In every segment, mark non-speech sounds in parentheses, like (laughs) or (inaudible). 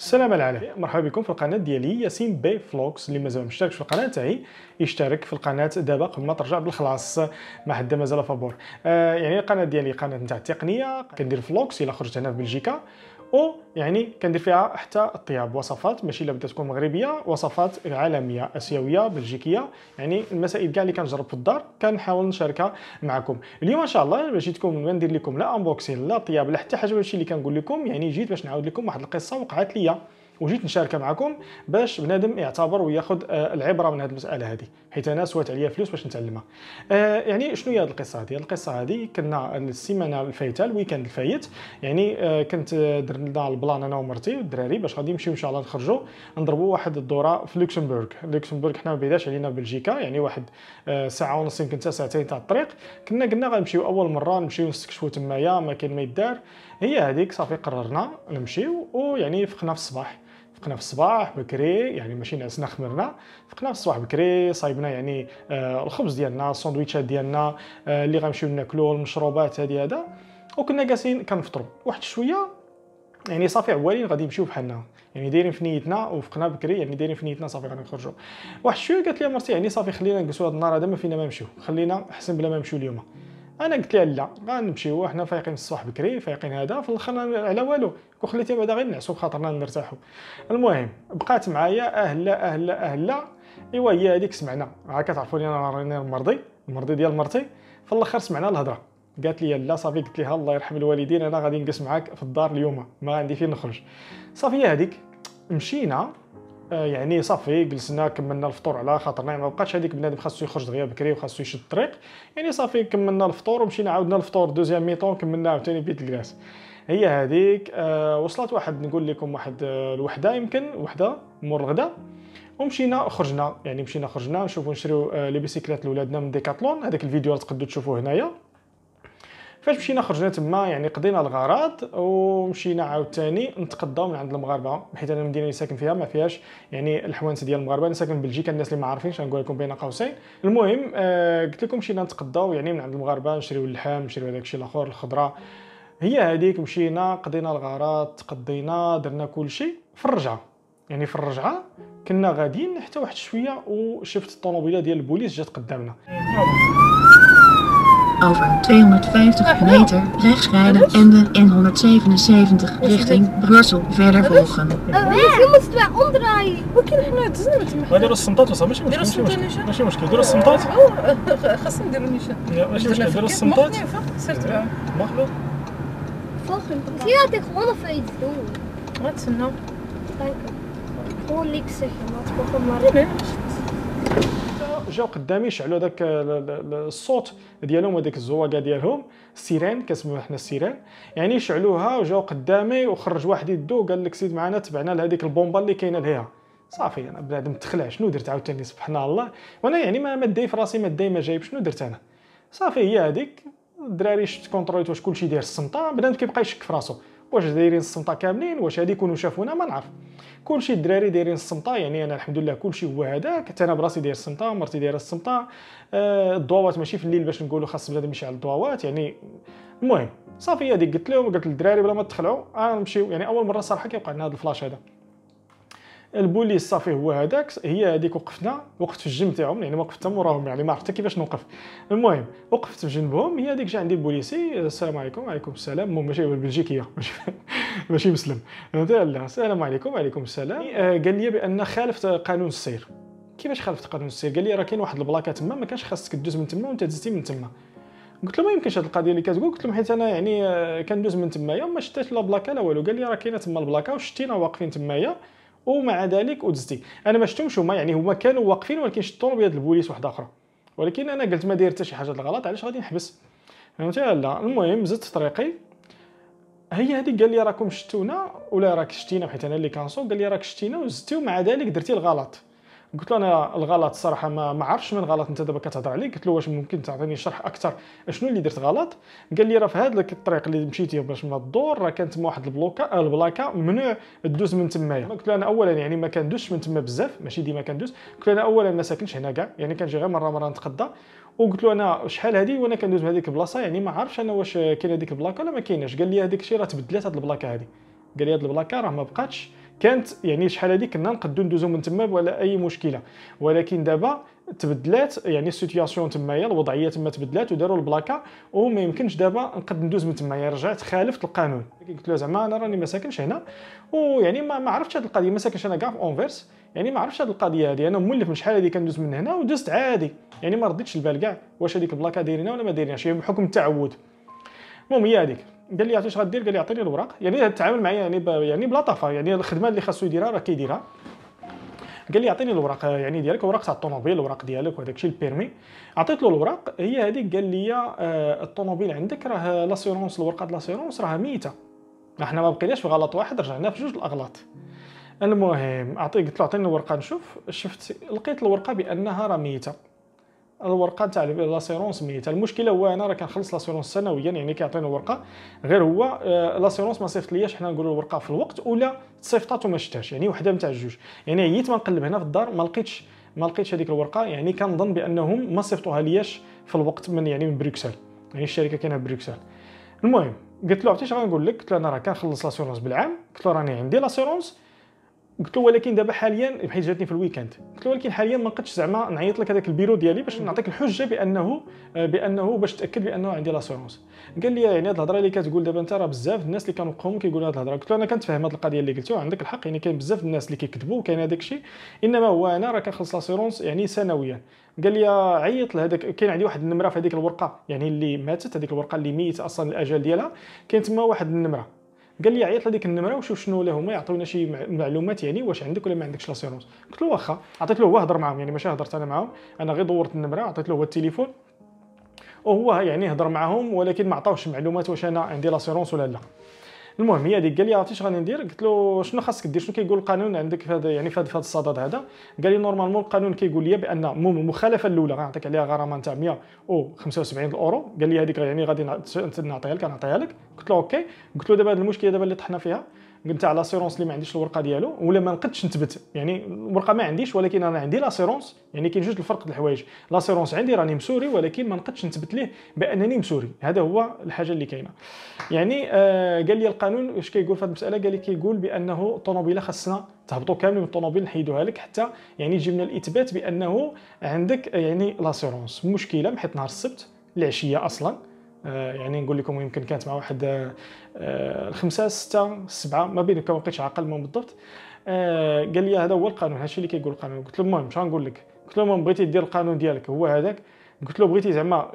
السلام عليكم مرحبا بكم في القناه ديالي ياسين بي فلوكس اللي مازال مشترك في القناه تاعي يشترك في القناه دابا قبل ما ترجع بالخلاص ما حد مازال فابور آه يعني القناه ديالي قناه نتاع التقنيه كندير فلوكس الا خرجت هنا في بلجيكا او يعني كندير فيها حتى الطياب وصفات ماشي لابد بدها تكون مغربيه وصفات عالميه اسيويه بلجيكيه يعني المسائل كاع اللي كنجرب في الدار كنحاول نشاركها معكم اليوم ان شاء الله باش جيتكم ما ندير لكم لا انبوكسين لا طياب لا حتى حاجه من اللي كنقول لكم يعني جيت باش نعاود لكم واحد القصه وقعت ليا وجيت نشاركها معكم باش بنادم يعتبر وياخذ آه، العبره من هذه المساله هذه حيت انا سوات عليا فلوس باش نتعلمها آه، يعني شنو هي هذه القصه هذه القصه هذه كنا السيمانه الفايته الويكند الفايت يعني آه، كنت درنا البلان انا ومرتي والدراري باش غادي نمشيو ان شاء الله نخرجوا نضربوا واحد الدوره في لوكسمبورغ لوكسمبورغ حنا ما بعيداش علينا بلجيكا يعني واحد ساعه ونص يمكن حتى ساعتين تاع الطريق كنا قلنا غنمشيو اول مره نمشيو نستكشفوا تمايا ما كاين ما يدار هي هذيك صافي قررنا نمشيو ويعني فقنا في الصباح فقنا في الصباح بكري يعني ماشي نعسنا خمرنا فقنا في الصباح بكري صايبنا يعني آه الخبز ديالنا الساندويتشات ديالنا آه اللي غنمشيو ناكلو المشروبات هادي هذا وكنا جالسين كنفطروا واحد شويه يعني صافي عوالين غادي يمشيو بحالنا يعني دايرين في نيتنا وفقنا بكري يعني دايرين في نيتنا صافي غنخرجوا واحد شويه قالت لي مرتي يعني صافي خلينا نجلسوا هذا النهار هذا ما فينا ما نمشيو خلينا احسن بلا ما نمشيو اليوم انا قلت لها لا غنمشيو حنا فايقين الصباح بكري فايقين هذا في الاخر على والو كون بعدا غير نعسو خاطرنا نرتاحو المهم بقات معايا اهلا اهلا اهلا ايوا هي هذيك سمعنا راه كتعرفوا لي انا راني مرضي المرضي ديال مرتي في الاخر سمعنا الهضره قالت لي لا صافي قلت لها الله يرحم الوالدين انا غادي نجلس معاك في الدار اليوم ما عندي فين نخرج صافي هذيك مشينا آه، يعني صافي جلسنا كملنا الفطور على خاطرنا نعم، ما بقاش هذيك بنادم خاصو يخرج دغيا بكري وخاصو يشد الطريق يعني صافي كملنا الفطور ومشينا عاودنا الفطور دوزيام ميطون كملنا عاوتاني بيت الكلاس هي هذيك آه وصلت واحد نقول لكم واحد آه، الوحده يمكن وحده مور الغدا ومشينا خرجنا يعني مشينا خرجنا نشوفوا نشريو آه لي بيسيكلات لولادنا من ديكاتلون هذاك الفيديو تقدروا تشوفوه هنايا فاش مشينا خرجنا تما يعني قضينا الغرض ومشينا عاوتاني نتقداو من عند المغاربه حيت انا المدينه اللي ساكن فيها ما فيهاش يعني الحوانت ديال المغاربه انا ساكن في بلجيكا الناس اللي ما عارفينش غنقول لكم بين قوسين المهم آه قلت لكم مشينا نتقداو يعني من عند المغاربه نشريو اللحم نشريو هذاك الشيء الاخر الخضره هي هذيك مشينا قضينا الغرض تقضينا درنا كل شيء في الرجعه يعني في الرجعه كنا غاديين حتى واحد شويه وشفت الطوموبيله ديال البوليس جات قدامنا over 250 meter rechts rijden en de N177 richting Brussel verder volgen. Eh, je moet het wel omdraaien. Hoe kun we het doen? Maar dat is een dat, dat is een dat is een dat. Oh, eh, eh, gasten doen niet. Ja, dat is een dat. Mag niet, Mag wel. Volgende. Zie dat ik gewoon nog iets doen. Wat is nou? Gewoon niks zeggen, maar gewoon maar. جاو قدامي شعلوا داك الصوت ديالهم هذيك الزواقه ديالهم سيران كنسموها حنا السيران يعني شعلوها وجاو قدامي وخرج واحد يدو قال لك سيد معنا تبعنا لهذيك البومبا اللي كاينه لهيها صافي انا بنادم تخلع شنو درت عاوتاني سبحان الله وانا يعني ما مدي في راسي ما داي ما جايب شنو درت انا صافي هي هذيك الدراري شفت كونتروليت واش كلشي داير السمطه بنادم كيبقى يشك في راسو واش دايرين الصمطه كاملين واش هادي يكونوا شافونا ما نعرف كلشي الدراري دايرين الصمطه يعني انا الحمد لله كلشي هو هذاك حتى انا براسي داير الصمطه مرتي دايره الصمطه آه ماشي في الليل باش نقولوا خاص بنادم يشعل الضوابط يعني المهم صافي هذيك قلت لهم قلت للدراري بلا ما تخلعوا انا آه، نمشيو يعني اول مره صراحه كيوقع لنا هذا الفلاش هذا البوليس صافي هو هذاك هي هذيك وقفنا وقفت في الجنب تاعهم يعني ما وقفت وراهم يعني ما عرفت كيفاش نوقف المهم وقفت في جنبهم هي هذيك جا عندي البوليسي السلام عليكم وعليكم السلام المهم ماشي بالبلجيكيه (laughs) ماشي مسلم لا السلام عليكم وعليكم السلام إيه. آه، قال لي بان خالفت قانون السير كيفاش خالفت قانون السير قال لي راه كاين واحد البلاكه تما ما كانش خاصك تدوز من تما وانت دزتي من تما قلت له ما يمكنش هذه القضيه اللي كتقول قلت له حيت انا يعني آه، كندوز من تمايا ما شتاش لا بلاكه لا والو قال لي راه كاينه تما البلاكه وشتينا واقفين تمايا ومع ذلك ودزتي انا ما شفتهمش هما يعني هما كانوا واقفين ولكن شطوني بيد البوليس واحده اخرى ولكن انا قلت ما داير حتى شي حاجه غلط علاش غادي نحبس فهمتي لا المهم زدت طريقي هي هذيك قال لي راكم شفتونا ولا راك شتينا حيت انا اللي كنصوب قال لي راك شتينا وزدتي ومع ذلك درتي الغلط قلت له انا الغلط صراحه ما ما عرفتش من غلط انت دابا كتهضر عليه قلت له واش ممكن تعطيني شرح اكثر شنو اللي درت غلط قال لي راه في هذا الطريق اللي مشيتي باش ما تدور راه كانت واحد البلوكا آه، البلاكا ممنوع دوز من تمايا قلت له انا اولا يعني ما كندوش من تما بزاف ماشي ديما كندوز قلت له انا اولا ما ساكنش هنا كاع يعني كنجي غير مره مره نتقدى وقلت له انا شحال هذه وانا كندوز بهذيك البلاصه يعني ما عرفتش انا واش كاين هذيك البلاكه ولا ما كايناش قال لي هذيك الشيء راه تبدلات هذه البلاكه هذه قال لي هذه البلاكه راه ما بقاتش كانت يعني شحال هذه كنا نقدو ندوزو من تما ولا اي مشكله ولكن دابا تبدلات يعني السيتياسيون تمايا الوضعيه تما تبدلات وداروا البلاكا وما يمكنش دابا نقد ندوز من تمايا رجعت خالفت القانون قلت له زعما انا راني ما ساكنش هنا ويعني ما, عرفتش هذه القضيه ما ساكنش انا كاع في اونفيرس يعني ما عرفتش هذه القضيه هذه انا مولف من شحال هذه كندوز من هنا ودزت عادي يعني ما رديتش البال كاع واش هذيك البلاكا دايرينها ولا ما دايرينهاش بحكم التعود المهم هي هذيك قال لي اش غدير قال لي اعطيني الاوراق يعني تعامل معايا يعني يعني بلطفه يعني الخدمه اللي خاصو يديرها راه كيديرها قال لي اعطيني الاوراق يعني ديالك اوراق تاع الطوموبيل الاوراق ديالك وهذاك الشيء البيرمي عطيت له الاوراق هي هذيك قال لي آه، الطوموبيل عندك راه لاسيرونس الورقه ديال لاسيرونس راه ميته احنا ما بقيناش في غلط واحد رجعنا في جوج الاغلاط المهم عطيت قلت له اعطيني الورقه نشوف شفت لقيت الورقه بانها راه ميته الورقه تاع لاسيرونس ميته المشكله هو انا راه كنخلص لاسيرونس سنويا يعني كيعطيني ورقه غير هو لاسيرونس آه، ما صيفط ليش حنا نقولوا الورقه في الوقت ولا صيفطات وما شتاش يعني وحده نتاع الجوج يعني عييت ما نقلب هنا في الدار ما لقيتش ما لقيتش هذيك الورقه يعني كنظن بانهم ما صيفطوها ليش في الوقت من يعني من بروكسل يعني الشركه كاينه في بروكسل المهم قلت له عرفتي اش غنقول لك قلت له انا راه كنخلص لاسيرونس بالعام قلت له راني عندي لاسيرونس قلت له ولكن دابا حاليا بحيث جاتني في الويكاند قلت له ولكن حاليا ما قدش زعما نعيط لك هذاك البيرو ديالي باش نعطيك الحجه بانه آه، بانه باش تاكد بانه عندي لاسورونس قال لي يعني هذه الهضره اللي كتقول دابا انت راه بزاف الناس اللي كانوا قوم كيقولوا هذه الهضره قلت له انا كنتفهم هذه القضيه اللي قلتها عندك الحق يعني كاين بزاف الناس اللي كيكذبوا وكاين هذاك الشيء انما هو انا راه كنخلص لاسورونس يعني سنويا قال لي عيط لهذاك كاين عندي واحد النمره في هذيك الورقه يعني اللي ماتت هذيك الورقه اللي ميت اصلا الاجل ديالها كاين تما واحد النمره قال لي عيط لهذيك النمره وشوف شنو ولا هما يعطيونا شي معلومات يعني واش عندك ولا ما عندكش لاسيرونس قلت له واخا عطيت له هو هضر معاهم يعني ماشي هضرت انا معاهم انا غير دورت النمره عطيت له هو التليفون وهو يعني هضر معاهم ولكن ما عطاوش معلومات واش انا عندي لاسيرونس ولا لا المهم هي هذيك قال لي عرفتي شنو ندير قلت له شنو خاصك دير شنو كيقول القانون عندك في هذا يعني في هذا الصدد هذا قال لي نورمالمون القانون كيقول لي بان المخالفه الاولى غنعطيك عليها غرامه نتاع 175 الاورو قال لي هذيك يعني غادي نعطيها لك غنعطيها لك قلت له اوكي قلت له دابا هذه المشكله دابا اللي طحنا فيها على لاسيرونس اللي ما عنديش الورقه ديالو ولا ما نقدش نثبت يعني الورقه ما عنديش ولكن انا عندي لاسيرونس يعني كاين جوج الفرق د الحوايج لاسيرونس عندي راني مسوري ولكن ما نقدش نثبت ليه بانني مسوري هذا هو الحاجه اللي كاينه يعني آه قال لي القانون واش كيقول في هذه المساله قال لي كيقول بانه الطوموبيله خاصنا تهبطوا كامل من الطوموبيل نحيدوها لك حتى يعني يجي لنا الاثبات بانه عندك يعني لاسيرونس مشكله محيط نهار السبت العشيه اصلا آه، يعني نقول لكم يمكن كانت مع واحد آه، آه، الخمسه سته سبعه ما بينك ما بقيتش عاقل المهم بالضبط قال لي هذا هو القانون هادشي اللي كيقول القانون قلت له المهم شنو غنقول لك قلت له المهم بغيتي دير القانون ديالك هو هذاك قلت له بغيتي زعما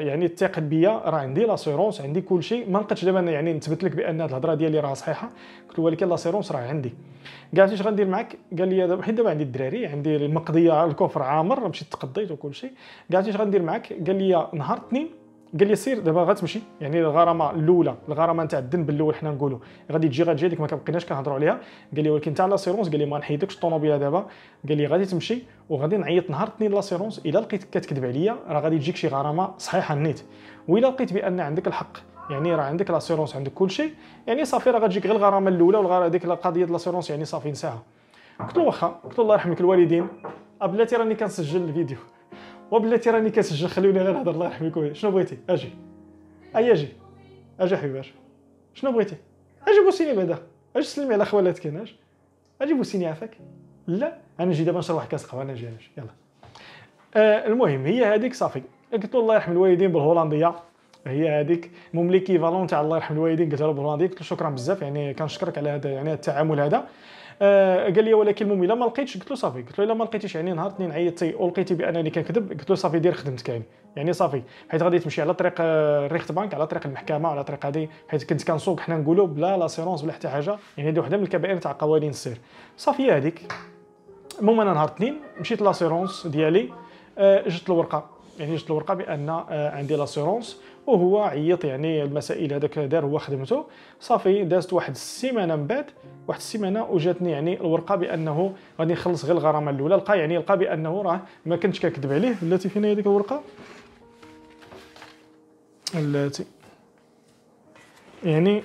يعني تثق بيا راه عندي لاسيرونس عندي كل شيء ما نقدش دابا يعني نثبت لك بان هذه الهضره ديالي راه صحيحه قلت له ولكن لاسيرونس راه عندي قالت اش غندير معك قال لي دابا حيت دابا عندي الدراري عندي المقضيه الكفر عامر مشيت تقضيت وكل شيء قالت اش غندير معك قال لي نهار اثنين قال لي سير دابا غتمشي يعني الغرامه الاولى الغرامه نتاع الذنب الاول حنا نقولوا غادي تجي غتجي هذيك ما كنبقيناش كنهضروا عليها قال لي ولكن تاع لاسيرونس قال لي ما نحيدكش الطوموبيله دابا قال لي غادي تمشي وغادي نعيط نهار اثنين لاسيرونس الا لقيت كتكذب عليا راه غادي تجيك شي غرامه صحيحه نيت والا لقيت بان عندك الحق يعني راه عندك لاسيرونس عندك كل شيء يعني صافي راه غتجيك غير الغرامه الاولى والغرامه ديك القضيه لاسيرونس يعني صافي نساها قلت له واخا قلت له الله يرحمك الوالدين ابلاتي راني كنسجل الفيديو وبلاتي راني كنسجل خلوني غير نهضر الله يرحم لكم شنو بغيتي اجي اي اجي اجي حبيبي اجي شنو بغيتي اجي بوسيني بعدا اجي سلمي على خوالاتك هنا اجي بوسيني عافاك لا انا نجي دابا نشرب واحد كاس قهوه انا نجي انا يلا آه المهم هي هذيك صافي قلت له الله يرحم الوالدين بالهولنديه هي هذيك المهم ليكيفالون تاع الله يرحم الوالدين قلت له بالهولنديه قلت له شكرا بزاف يعني كنشكرك على هذا يعني التعامل هذا آه، قال لي ولكن المهم الا ما لقيتش قلت له صافي قلت له الا ما لقيتيش يعني نهار اثنين عيطتي ولقيتي بانني كنكذب قلت له صافي دير خدمتك يعني يعني صافي حيت غادي تمشي على طريق الريخت آه، بانك على طريق المحكمه على طريق هذه حيت كنت كنسوق حنا نقولوا بلا لاسيرونس بلا حتى حاجه يعني هذه وحده من الكبائر تاع قوانين السير صافي هذيك المهم انا نهار اثنين مشيت لاسيرونس ديالي آه جت الورقه يعني جات الورقه بان آه، عندي لاسيرونس وهو عيط يعني المسائل هذاك دار هو خدمته صافي دازت واحد السيمانه من بعد واحد السيمانه وجاتني يعني الورقه بانه غادي نخلص غير الغرامه الاولى لقى يعني لقى بانه راه ما كنتش كنكذب عليه بلاتي فين هي هذيك الورقه بلاتي يعني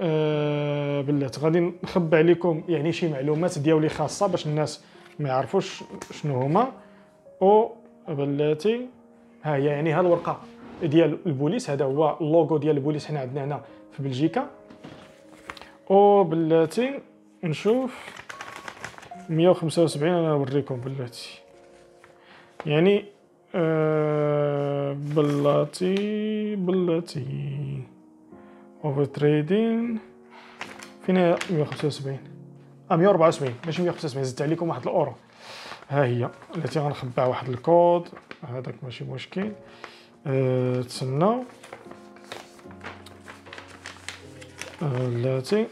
آه بلات غادي نخبى عليكم يعني شي معلومات ديالي خاصه باش الناس ما يعرفوش شنو هما او بلاتي ها هي يعني ها الورقه ديال البوليس هذا هو اللوغو ديال البوليس حنا عندنا هنا في بلجيكا او بلاتي نشوف 175 انا نوريكم بلاتي يعني أه بلاتي بلاتي اوفر تريدين فين 175 اه 174 ماشي 175 زدت عليكم واحد الاورو ها هي التي غنخبع واحد الكود هذاك ماشي مشكل أه تسناو آه، التي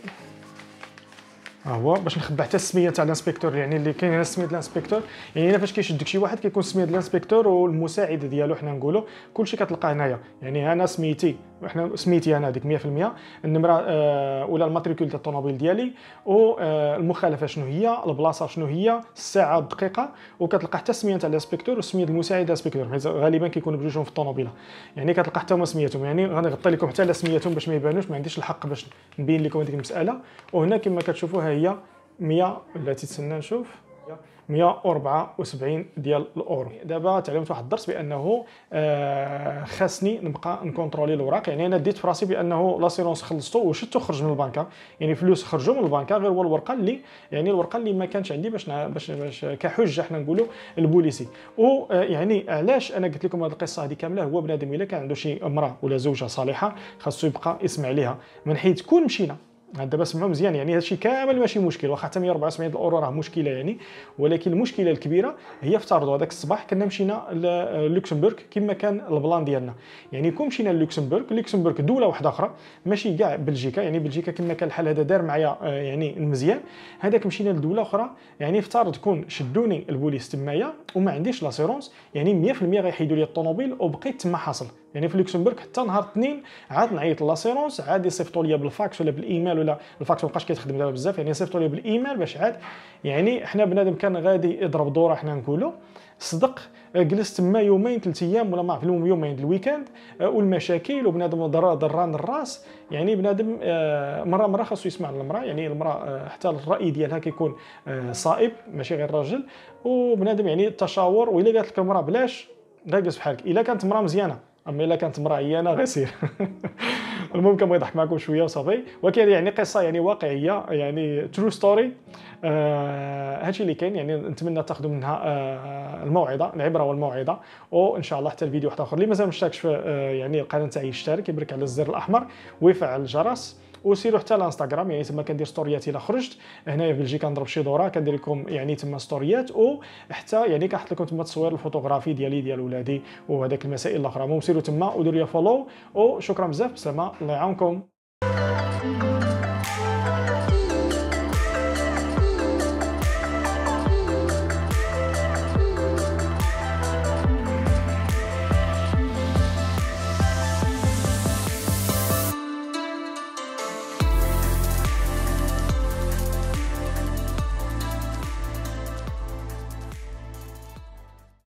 ها هو باش نخبع حتى السميه تاع الانسبكتور يعني اللي كاين سميه الانسبكتور يعني هنا فاش كيشدك شي واحد كيكون سميه الانسبكتور والمساعد ديالو حنا نقولوا كلشي كتلقى هنايا يعني انا سميتي احنا سميتي انا يعني هذيك 100% النمره اه ولا الماتريكول تاع الطوموبيل ديالي والمخالفه آه، شنو هي البلاصه شنو هي الساعه الدقيقه وكتلقى حتى السميه تاع الانسبكتور وسميه المساعد انسبكتور غالبا كيكونوا بجوجهم في الطوموبيله يعني كتلقى حتى هما سميتهم يعني غنغطي لكم حتى على سميتهم باش ما يبانوش ما عنديش الحق باش نبين لكم هذيك المساله وهنا كما كتشوفوا ها هي 100 التي تسنى نشوف 174 ديال الاورو دابا تعلمت واحد الدرس بانه آه، خاصني نبقى نكونترولي الاوراق يعني انا ديت فراسي بانه لاسيرونس خلصته وشتو خرج من البنكه يعني فلوس خرجوا من البنكه غير هو الورقه اللي يعني الورقه اللي ما كانش عندي باش باش, باش كحجه حنا نقولوا البوليسي ويعني آه، علاش انا قلت لكم هذه القصه هذه كامله هو بنادم الا كان عنده شي امراه ولا زوجه صالحه خاصو يبقى يسمع ليها من حيث كون مشينا دابا سمعوا مزيان يعني هذا الشيء كامل ماشي مشكل واخا حتى 174 الاورو راه مشكله يعني ولكن المشكله الكبيره هي افترضوا هذاك الصباح كنا مشينا للوكسمبورغ كما كان البلان ديالنا يعني كون مشينا للوكسمبورغ لوكسمبورغ دوله واحده اخرى ماشي كاع بلجيكا يعني بلجيكا كما كان الحال هذا دار معايا آه، يعني مزيان هذاك مشينا لدوله اخرى يعني افترض تكون شدوني البوليس تمايا وما عنديش لاسيرونس يعني 100% غيحيدوا لي الطوموبيل وبقيت تما حاصل يعني في لوكسمبورغ حتى نهار الاثنين عاد نعيط لاسيرونس عاد يصيفطوا لي بالفاكس ولا بالايميل ولا الفاكس ما بقاش دابا بزاف يعني يصيفطوا لي بالايميل باش عاد يعني حنا بنادم كان غادي يضرب دوره حنا نقولوا صدق آه، جلست تما يومين ثلاث ايام ولا ما عرف لهم يومين الويكاند آه، والمشاكل وبنادم ضران الراس يعني بنادم آه، مره مره خاصو يسمع للمراه يعني المراه حتى الراي ديالها كيكون صائب ماشي غير الراجل وبنادم يعني التشاور واذا قالت لك المراه بلاش غير جلس بحالك الا كانت مراه مزيانه اما الا كانت مراه عيانه غير المهم كان يضحك معكم شويه وصافي ولكن يعني, يعني قصه يعني واقعيه يعني ترو ستوري آه هادشي اللي كاين يعني نتمنى تاخذوا منها آه الموعظه العبره والموعظه وان شاء الله حتى الفيديو واحد اخر اللي مازال ما اشتركش في آه يعني القناه تاعي يشترك يبرك على الزر الاحمر ويفعل الجرس وسيروا حتى الانستغرام يعني تما كندير ستوريات الا خرجت هنايا في بلجيكا نضرب شي دوره كندير لكم يعني تما ستوريات وحتى يعني كنحط لكم تما التصوير الفوتوغرافي ديالي ديال ولادي وهذاك المسائل الاخرى المهم سيروا تما وديروا لي فولو وشكرا بزاف بسلامه الله يعاونكم